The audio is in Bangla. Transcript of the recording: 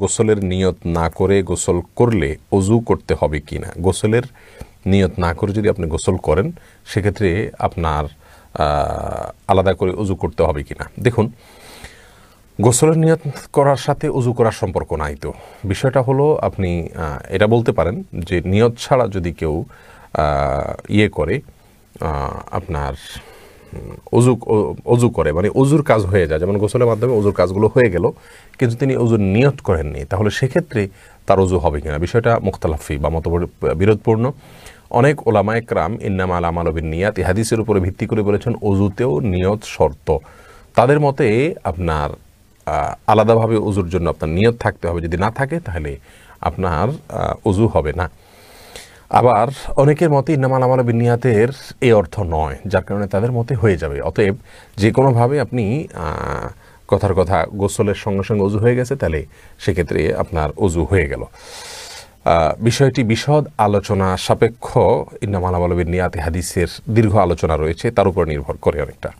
গোসলের নিয়ত না করে গোসল করলে অজু করতে হবে কি না গোসলের নিয়ত না করে যদি আপনি গোসল করেন সেক্ষেত্রে আপনার আলাদা করে অজু করতে হবে কি না দেখুন গোসলের নিয়ত করার সাথে অজু করার সম্পর্ক নাই তো বিষয়টা হলো আপনি এটা বলতে পারেন যে নিয়ত ছাড়া যদি কেউ ইয়ে করে আপনার অজু অজু করে মানে অজুর কাজ হয়ে যায় যেমন গোসলের মাধ্যমে অজুর কাজগুলো হয়ে গেল কিন্তু তিনি অজুর নিয়ত করেননি তাহলে সেক্ষেত্রে তার অজু হবে কিনা বিষয়টা মুখতালাফি বা মত বিরোধপূর্ণ অনেক ওলামা একরাম ইন্নাম আল আমালবিন নিয়াত হাদিসের উপরে ভিত্তি করে বলেছেন অজুতেও নিয়ত শর্ত তাদের মতে আপনার আলাদাভাবে অজুর জন্য আপনার নিয়ত থাকতে হবে যদি না থাকে তাহলে আপনার অজু হবে না আবার অনেকের মতে ইন্নামাল আমার বিনিয়াতের এই অর্থ নয় যার কারণে তাদের মতে হয়ে যাবে অতএব যে কোনোভাবে আপনি কথার কথা গোসলের সঙ্গে সঙ্গে অজু হয়ে গেছে তাহলে সেক্ষেত্রে আপনার অজু হয়ে গেল বিষয়টি বিশদ আলোচনা সাপেক্ষ ইন্নামাল আমলবিন নিয়াতে হাদিসের দীর্ঘ আলোচনা রয়েছে তার উপর নির্ভর করে অনেকটা